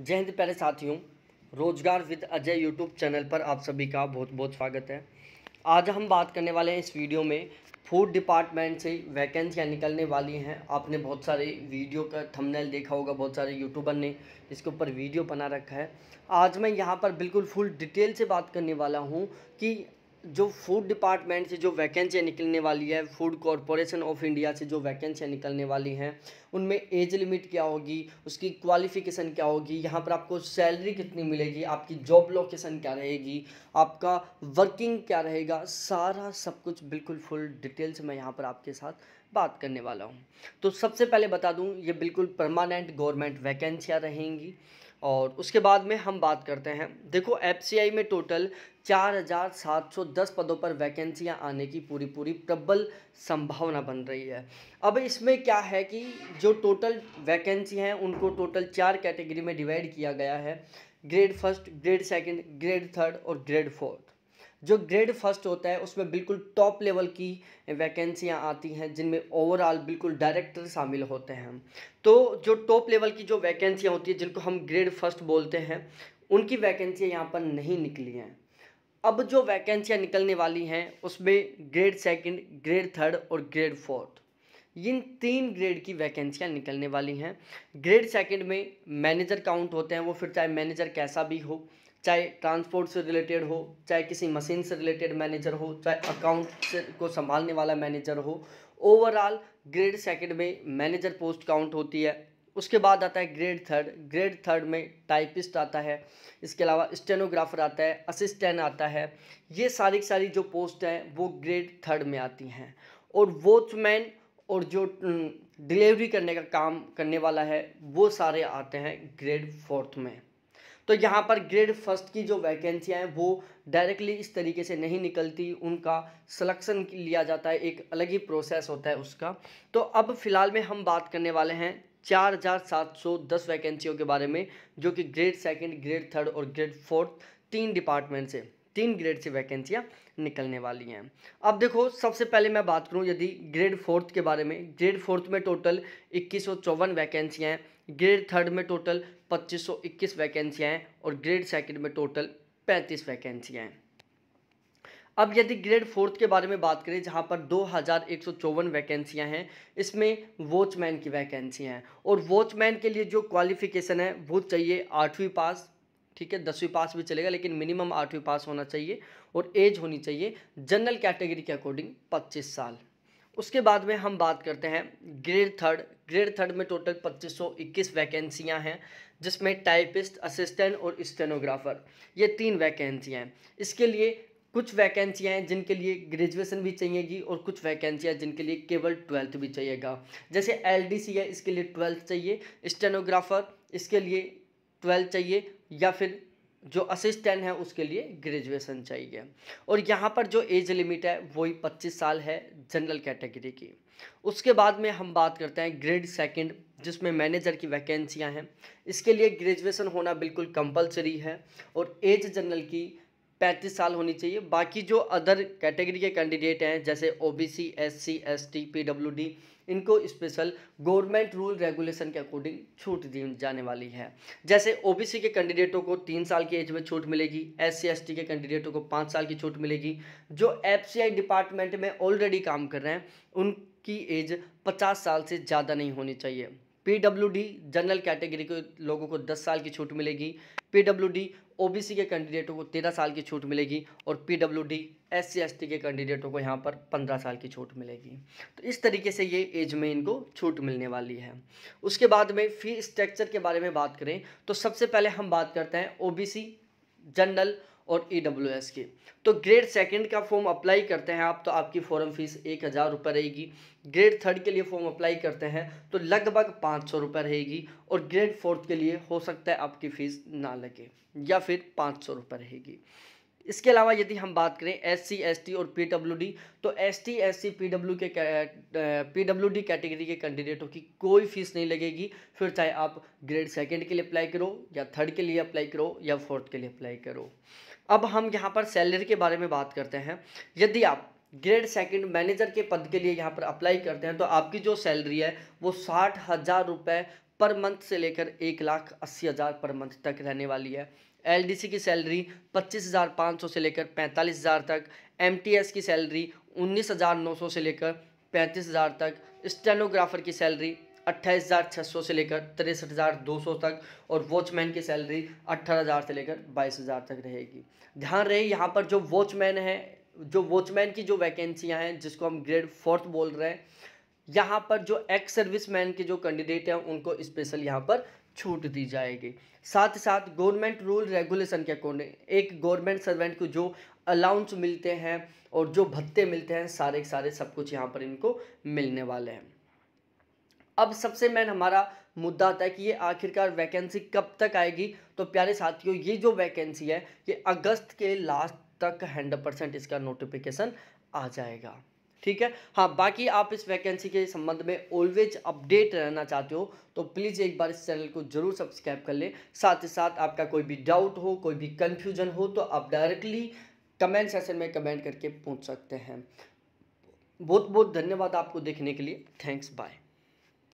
जय हिंद प्यारे साथियों रोजगार विद अजय यूट्यूब चैनल पर आप सभी का बहुत बहुत स्वागत है आज हम बात करने वाले हैं इस वीडियो में फूड डिपार्टमेंट से वैकेंसियाँ निकलने वाली हैं आपने बहुत सारे वीडियो का थंबनेल देखा होगा बहुत सारे यूट्यूबर ने इसके ऊपर वीडियो बना रखा है आज मैं यहाँ पर बिल्कुल फुल डिटेल से बात करने वाला हूँ कि जो फूड डिपार्टमेंट से जो वैकेंसियाँ निकलने वाली है फूड कॉरपोरेशन ऑफ इंडिया से जो वैकेंसियाँ निकलने वाली हैं उनमें एज लिमिट क्या होगी उसकी क्वालिफिकेशन क्या होगी यहाँ पर आपको सैलरी कितनी मिलेगी आपकी जॉब लोकेशन क्या रहेगी आपका वर्किंग क्या रहेगा सारा सब कुछ बिल्कुल फुल डिटेल्स मैं यहाँ पर आपके साथ बात करने वाला हूँ तो सबसे पहले बता दूँ ये बिल्कुल परमानेंट गवर्नमेंट वैकेंसियाँ रहेंगी और उसके बाद में हम बात करते हैं देखो एफ में टोटल 4,710 पदों पर वैकेंसियां आने की पूरी पूरी प्रबल संभावना बन रही है अब इसमें क्या है कि जो टोटल वैकेंसी हैं उनको टोटल चार कैटेगरी में डिवाइड किया गया है grade first grade second grade third और ग्रेड फोर्थ जो ग्रेड फर्स्ट होता है उसमें बिल्कुल टॉप लेवल की वैकेंसियां आती हैं जिनमें ओवरऑल बिल्कुल डायरेक्टर शामिल होते हैं तो जो टॉप लेवल की जो वैकेंसियां होती है जिनको हम ग्रेड फर्स्ट बोलते हैं उनकी वैकेंसियाँ यहाँ पर नहीं निकली हैं अब जो वैकेंसियाँ निकलने वाली हैं उसमें ग्रेड सेकेंड ग्रेड थर्ड और ग्रेड फोर्थ इन तीन ग्रेड की वैकेंसियाँ निकलने वाली हैं ग्रेड सेकेंड में मैनेजर काउंट होते हैं वो फिर चाहे मैनेजर कैसा भी हो चाहे ट्रांसपोर्ट से रिलेटेड हो चाहे किसी मशीन से रिलेटेड मैनेजर हो चाहे अकाउंट को संभालने वाला मैनेजर हो ओवरऑल ग्रेड सेकंड में मैनेजर पोस्ट काउंट होती है उसके बाद आता है ग्रेड थर्ड ग्रेड थर्ड में टाइपिस्ट आता है इसके अलावा स्टेनोग्राफर आता है असिस्टेंट आता है ये सारी सारी जो पोस्ट हैं वो ग्रेड थर्ड में आती हैं और वॉचमैन और जो डिलीवरी करने का काम करने वाला है वो सारे आते हैं ग्रेड फोर्थ में तो यहाँ पर ग्रेड फर्स्ट की जो वैकेंसियाँ हैं वो डायरेक्टली इस तरीके से नहीं निकलती उनका सिलेक्शन लिया जाता है एक अलग ही प्रोसेस होता है उसका तो अब फ़िलहाल में हम बात करने वाले हैं चार हज़ार सात सौ दस वैकेंसियों के बारे में जो कि ग्रेड सेकंड ग्रेड थर्ड और ग्रेड फोर्थ तीन डिपार्टमेंट से तीन ग्रेड से वैकेंसियाँ निकलने वाली हैं अब देखो सबसे पहले मैं बात करूँ यदि ग्रेड फोर्थ के बारे में ग्रेड फोर्थ में टोटल इक्कीस सौ चौवन वैकेंसियाँ हैं ग्रेड थर्ड में टोटल 2521 वैकेंसियाँ हैं और ग्रेड सेकंड में टोटल 35 वैकेंसियाँ हैं अब यदि ग्रेड फोर्थ के बारे में बात करें जहाँ पर दो हज़ार एक सौ चौवन हैं इसमें वॉचमैन की वैकेंसियाँ हैं और वॉचमैन के लिए जो क्वालिफिकेशन है वो चाहिए आठवीं पास ठीक है दसवीं पास भी चलेगा लेकिन मिनिमम आठवीं पास होना चाहिए और एज होनी चाहिए जनरल कैटेगरी के अकॉर्डिंग पच्चीस साल उसके बाद में हम बात करते हैं ग्रेड थर्ड ग्रेड थर्ड में टोटल 2521 वैकेंसियां हैं जिसमें टाइपिस्ट असिस्टेंट और स्टेनोग्राफर ये तीन वैकेंसियां हैं इसके लिए कुछ वैकेंसियाँ हैं जिनके लिए ग्रेजुएशन भी चाहिएगी और कुछ वैकेंसियां जिनके लिए केवल ट्वेल्थ भी चाहिएगा जैसे एल है इसके लिए ट्वेल्थ चाहिए स्टेनोग्राफर इसके लिए ट्वेल्थ चाहिए या फिर जो असिस्टेंट है उसके लिए ग्रेजुएशन चाहिए और यहाँ पर जो एज लिमिट है वही पच्चीस साल है जनरल कैटेगरी की उसके बाद में हम बात करते हैं ग्रेड सेकंड जिसमें मैनेजर की वैकेंसियाँ हैं इसके लिए ग्रेजुएशन होना बिल्कुल कंपलसरी है और एज जनरल की पैंतीस साल होनी चाहिए बाकी जो अदर कैटेगरी के कैंडिडेट हैं जैसे O B C S C S T P W D इनको स्पेशल गवर्नमेंट रूल रेगुलेशन के अकॉर्डिंग छूट दी जाने वाली है जैसे ओबीसी के कैंडिडेटों को तीन साल की एज में छूट मिलेगी एस सी के कैंडिडेटों को पाँच साल की छूट मिलेगी जो एफ डिपार्टमेंट में ऑलरेडी काम कर रहे हैं उनकी एज पचास साल से ज़्यादा नहीं होनी चाहिए पी जनरल कैटेगरी के लोगों को 10 साल की छूट मिलेगी पी ओबीसी के कैंडिडेटों को तेरह साल की छूट मिलेगी और पीडब्ल्यूडी एससी एसटी के कैंडिडेटों को यहाँ पर पंद्रह साल की छूट मिलेगी तो इस तरीके से ये एज में इनको छूट मिलने वाली है उसके बाद में फी स्ट्रक्चर के बारे में बात करें तो सबसे पहले हम बात करते हैं ओ जनरल और ई डब्ल्यू एस की तो ग्रेड सेकंड का फॉर्म अप्लाई करते हैं आप तो आपकी फ़ॉरम फ़ीस एक हज़ार रुपये रहेगी ग्रेड थर्ड के लिए फॉर्म अप्लाई करते हैं तो लगभग पाँच सौ रुपये रहेगी और ग्रेड फोर्थ के लिए हो सकता है आपकी फ़ीस ना लगे या फिर पाँच सौ रुपये रहेगी इसके अलावा यदि हम बात करें एस सी एस टी और पी डब्ल्यू डी तो S T S C P W के पी डब्ल्यू डी कैटेगरी के कैंडिडेटों की कोई फीस नहीं लगेगी फिर चाहे आप ग्रेड सेकेंड के लिए अप्लाई करो या थर्ड के लिए अप्लाई करो या फोर्थ के लिए अप्लाई करो अब हम यहाँ पर सैलरी के बारे में बात करते हैं यदि आप ग्रेड सेकंड मैनेजर के पद के लिए यहाँ पर अप्लाई करते हैं तो आपकी जो सैलरी है वो साठ हज़ार रुपये पर मंथ से लेकर एक लाख अस्सी हज़ार पर मंथ तक रहने वाली है एलडीसी की सैलरी पच्चीस हज़ार पाँच सौ से लेकर पैंतालीस हज़ार तक एमटीएस की सैलरी उन्नीस हज़ार नौ सौ से लेकर पैंतीस हज़ार तक स्टेनोग्राफर की सैलरी अट्ठाईस हज़ार छः सौ से लेकर तिरसठ हज़ार दो सौ तक और वॉचमैन की सैलरी अट्ठारह हज़ार से लेकर बाईस हज़ार तक रहेगी ध्यान रहे यहाँ पर जो वॉचमैन है जो वॉचमैन की जो वैकेंसियाँ हैं जिसको हम ग्रेड फोर्थ बोल रहे हैं यहाँ पर जो एक्स सर्विस मैन के जो कैंडिडेट हैं उनको स्पेशल यहाँ पर छूट दी जाएगी साथ ही साथ गवर्नमेंट रूल रेगुलेशन के अकॉर्डिंग एक गवर्नमेंट सर्वेंट को जो अलाउंस मिलते हैं और जो भत्ते मिलते हैं सारे सारे सब कुछ यहाँ पर इनको मिलने वाले हैं अब सबसे मेन हमारा मुद्दा आता है कि ये आखिरकार वैकेंसी कब तक आएगी तो प्यारे साथियों ये जो वैकेंसी है ये अगस्त के लास्ट तक हंड्रेड परसेंट इसका नोटिफिकेशन आ जाएगा ठीक है हाँ बाकी आप इस वैकेंसी के संबंध में ऑलवेज अपडेट रहना चाहते हो तो प्लीज़ एक बार इस चैनल को जरूर सब्सक्राइब कर ले साथ ही साथ आपका कोई भी डाउट हो कोई भी कन्फ्यूजन हो तो आप डायरेक्टली कमेंट सेशन में कमेंट करके पूछ सकते हैं बहुत बहुत धन्यवाद आपको देखने के लिए थैंक्स बाय